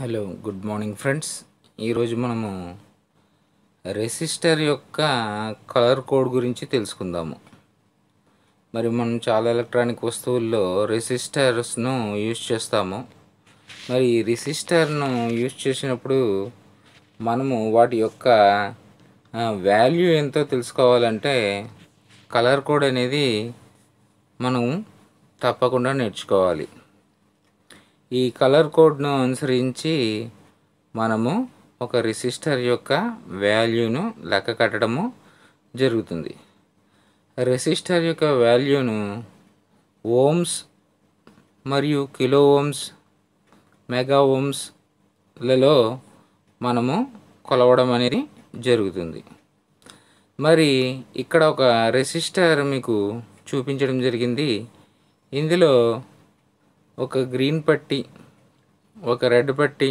hello good morning friends ఈరోజు మనము resistor యొక్క కలర్ కోడ్ గురించి తెలుసుకుందాము మరి మనం చాలా ఎలక్ట్రానిక్ వస్తువుల్లో రెసిస్టర్స్ను యూజ్ చేస్తాము మరి ఈ రెసిస్టర్ను యూజ్ చేసినప్పుడు మనము వాటి యొక్క వాల్యూ ఎంతో తెలుసుకోవాలంటే కలర్ కోడ్ అనేది మనం తప్పకుండా నేర్చుకోవాలి ఈ కలర్ కోడ్ను అనుసరించి మనము ఒక రెసిస్టర్ యొక్క వాల్యూను లెక్క కట్టడము జరుగుతుంది రెసిస్టర్ యొక్క వాల్యూను ఓమ్స్ మరియు కిలో ఓమ్స్ మెగా ఓమ్స్లలో మనము కొలవడం అనేది జరుగుతుంది మరి ఇక్కడ ఒక రెసిస్టర్ మీకు చూపించడం జరిగింది ఇందులో ఒక గ్రీన్ పట్టీ ఒక రెడ్ పట్టీ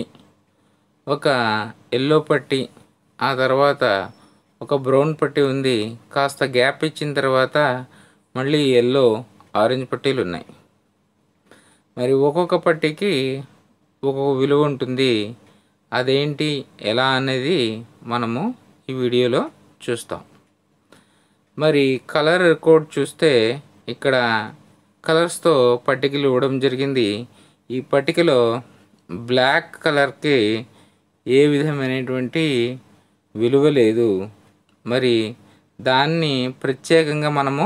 ఒక ఎల్లో పట్టీ ఆ తర్వాత ఒక బ్రౌన్ పట్టి ఉంది కాస్త గ్యాప్ ఇచ్చిన తర్వాత మళ్ళీ ఎల్లో ఆరెంజ్ పట్టీలు ఉన్నాయి మరి ఒక్కొక్క పట్టీకి ఒక్కొక్క విలువ ఉంటుంది అదేంటి ఎలా అనేది మనము ఈ వీడియోలో చూస్తాం మరి కలర్ కోడ్ చూస్తే ఇక్కడ కలర్స్తో పట్టికలు ఇవ్వడం జరిగింది ఈ పట్టికలో బ్లాక్ కలర్కి ఏ విధమైనటువంటి విలువ లేదు మరి దాన్ని ప్రత్యేకంగా మనము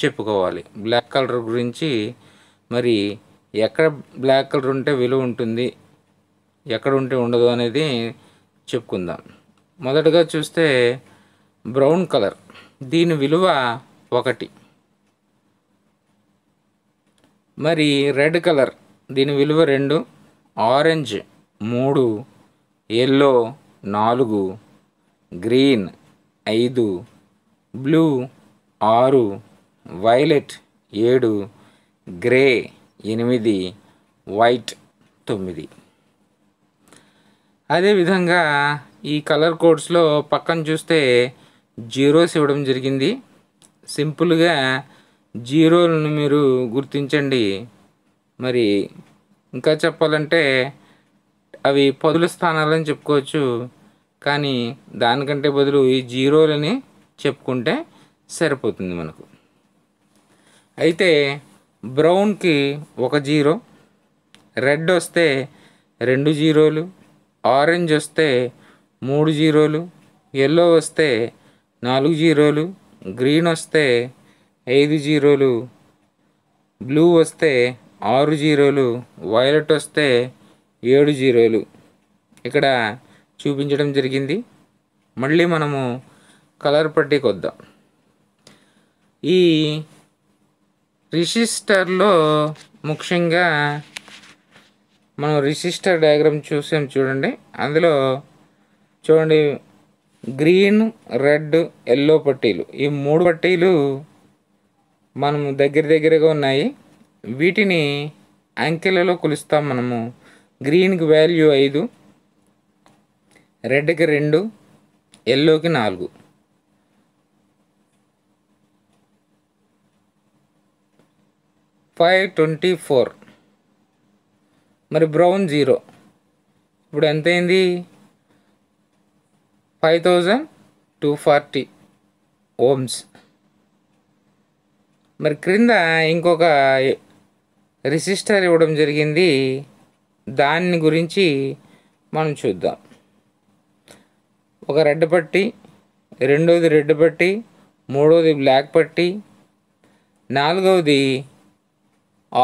చెప్పుకోవాలి బ్లాక్ కలర్ గురించి మరి ఎక్కడ బ్లాక్ కలర్ ఉంటే విలువ ఉంటుంది ఎక్కడ ఉంటే ఉండదు అనేది చెప్పుకుందాం మొదటగా చూస్తే బ్రౌన్ కలర్ దీని విలువ ఒకటి మరి రెడ్ కలర్ దీని విలువ రెండు ఆరెంజ్ మూడు ఎల్లో నాలుగు గ్రీన్ ఐదు బ్లూ ఆరు వైలెట్ ఏడు గ్రే ఎనిమిది వైట్ తొమ్మిది అదేవిధంగా ఈ కలర్ కోడ్స్లో పక్కన చూస్తే జీరోస్ ఇవ్వడం జరిగింది సింపుల్గా జీరోలను మీరు గుర్తించండి మరి ఇంకా చెప్పాలంటే అవి పదుల స్థానాలని చెప్పుకోవచ్చు కానీ దానికంటే బదులు ఈ జీరోలని చెప్పుకుంటే సరిపోతుంది మనకు అయితే బ్రౌన్కి ఒక జీరో రెడ్ వస్తే రెండు జీరోలు ఆరెంజ్ వస్తే మూడు జీరోలు ఎల్లో వస్తే నాలుగు జీరోలు గ్రీన్ వస్తే ఐదు జీరోలు బ్లూ వస్తే ఆరు జీరోలు వైలెట్ వస్తే ఏడు జీరోలు ఇక్కడ చూపించడం జరిగింది మళ్ళీ మనము కలర్ పట్టి కొద్దాం ఈ రిజిస్టర్లో ముఖ్యంగా మనం రిజిస్టర్ డయాగ్రామ్ చూసాం చూడండి అందులో చూడండి గ్రీన్ రెడ్ ఎల్లో పట్టీలు ఈ మూడు పట్టీలు మనము దగ్గర దగ్గరగా ఉన్నాయి వీటిని అంకెలలో కొలుస్తాం మనము గ్రీన్కి వాల్యూ ఐదు రెడ్కి రెండు ఎల్లోకి నాలుగు ఫైవ్ ట్వంటీ ఫోర్ మరి బ్రౌన్ జీరో ఇప్పుడు ఎంతైంది five thousand two forty ohms మరి క్రింద ఇంకొక రిజిస్టర్ ఇవ్వడం జరిగింది దాని గురించి మనం చూద్దాం ఒక రెడ్ పట్టి రెండోది రెడ్ పట్టి మూడోది బ్లాక్ పట్టి నాలుగవది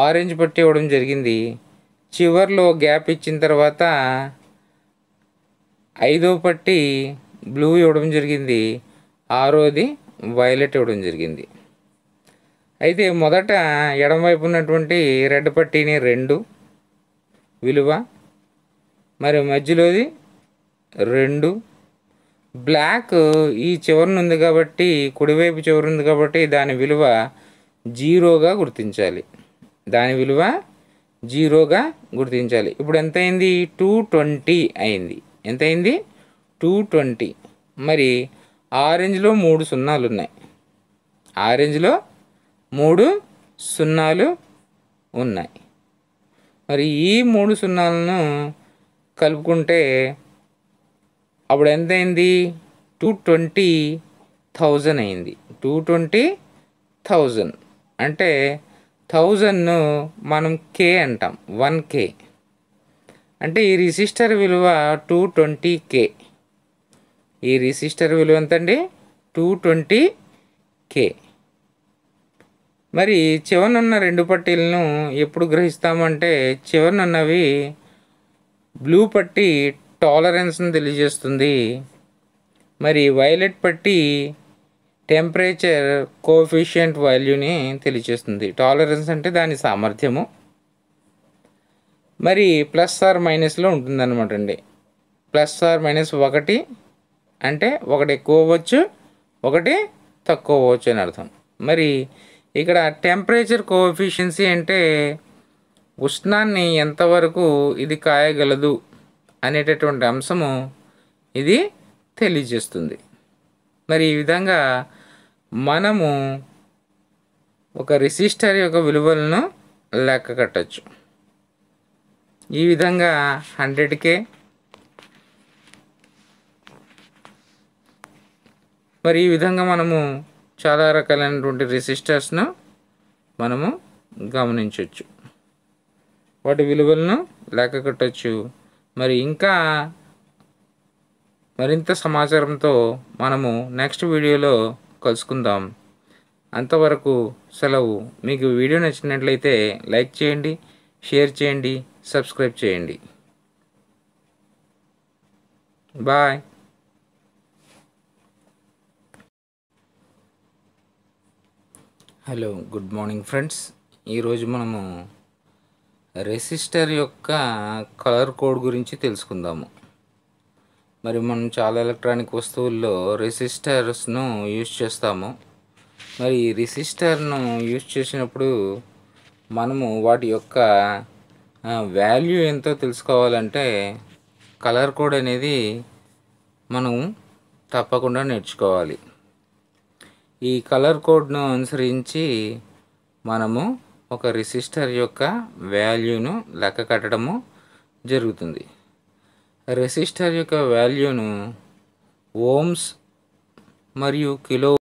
ఆరెంజ్ పట్టి ఇవ్వడం జరిగింది చివర్లో గ్యాప్ ఇచ్చిన తర్వాత ఐదో పట్టి బ్లూ ఇవ్వడం జరిగింది ఆరోది వైలెట్ ఇవ్వడం జరిగింది అయితే మొదట ఎడమవైపు ఉన్నటువంటి రెడ్ పట్టీని రెండు విలువ మరి మధ్యలోది రెండు బ్లాక్ ఈ చివరిని ఉంది కాబట్టి కుడివైపు చివరి ఉంది కాబట్టి దాని విలువ జీరోగా గుర్తించాలి దాని విలువ జీరోగా గుర్తించాలి ఇప్పుడు ఎంత అయింది టూ ట్వంటీ అయింది ఎంత అయింది టూ ట్వంటీ మరి ఆరెంజ్లో మూడు సున్నాలు ఉన్నాయి ఆరెంజ్లో మూడు సున్నాలు ఉన్నాయి మరి ఈ మూడు సున్నాలను కలుపుకుంటే అప్పుడు ఎంత అయింది టూ ట్వంటీ థౌజండ్ అయింది టూ ట్వంటీ థౌజండ్ అంటే థౌజండ్ను మనం కే అంటాం వన్ కే అంటే ఈ రిజిస్టర్ విలువ టూ ట్వంటీ కే ఈ రిజిస్టర్ విలువ ఎంతండి టూ ట్వంటీ కే మరి చివరనున్న రెండు పట్టీలను ఎప్పుడు గ్రహిస్తామంటే చివరనున్నవి బ్లూ పట్టి టాలరెన్స్ను తెలియజేస్తుంది మరి వైలెట్ పట్టి టెంపరేచర్ కోఫిషియంట్ వాల్యూని తెలియజేస్తుంది టాలరెన్స్ అంటే దాని సామర్థ్యము మరి ప్లస్ ఆర్ మైనస్లో ఉంటుందన్నమాట అండి ప్లస్ ఆర్ మైనస్ ఒకటి అంటే ఒకటి ఎక్కువ అవ్వచ్చు ఒకటి తక్కువ అవ్వచ్చు అని అర్థం మరి ఇక్కడ టెంపరేచర్ కోఎఫిషియన్సీ అంటే ఉష్ణాన్ని ఎంతవరకు ఇది కాయగలదు అనేటటువంటి అంశము ఇది తెలియజేస్తుంది మరి ఈ విధంగా మనము ఒక రిజిస్టర్ యొక్క విలువలను లెక్క కట్టచ్చు ఈ విధంగా హండ్రెడ్కే మరి ఈ విధంగా మనము చాలా రకాలైనటువంటి రెసిస్టర్స్ను మనము గమనించవచ్చు వాటి విలువలను లెక్క కట్టచ్చు మరి ఇంకా మరింత సమాచారంతో మనము నెక్స్ట్ వీడియోలో కలుసుకుందాం అంతవరకు సెలవు మీకు వీడియో నచ్చినట్లయితే లైక్ చేయండి షేర్ చేయండి సబ్స్క్రైబ్ చేయండి bye hello good morning friends ఈరోజు మనము రెసిస్టర్ యొక్క కలర్ కోడ్ గురించి తెలుసుకుందాము మరి మనం చాలా ఎలక్ట్రానిక్ వస్తువుల్లో రెసిస్టర్స్ను యూజ్ చేస్తాము మరి ఈ రెసిస్టర్ను యూజ్ చేసినప్పుడు మనము వాటి యొక్క వాల్యూ ఎంతో తెలుసుకోవాలంటే కలర్ కోడ్ అనేది మనం తప్పకుండా నేర్చుకోవాలి ఈ కలర్ కోడ్ను అనుసరించి మనము ఒక రెసిస్టర్ యొక్క వాల్యూను లెక్క కట్టడము జరుగుతుంది రెసిస్టర్ యొక్క వాల్యూను ఓమ్స్ మరియు కిలో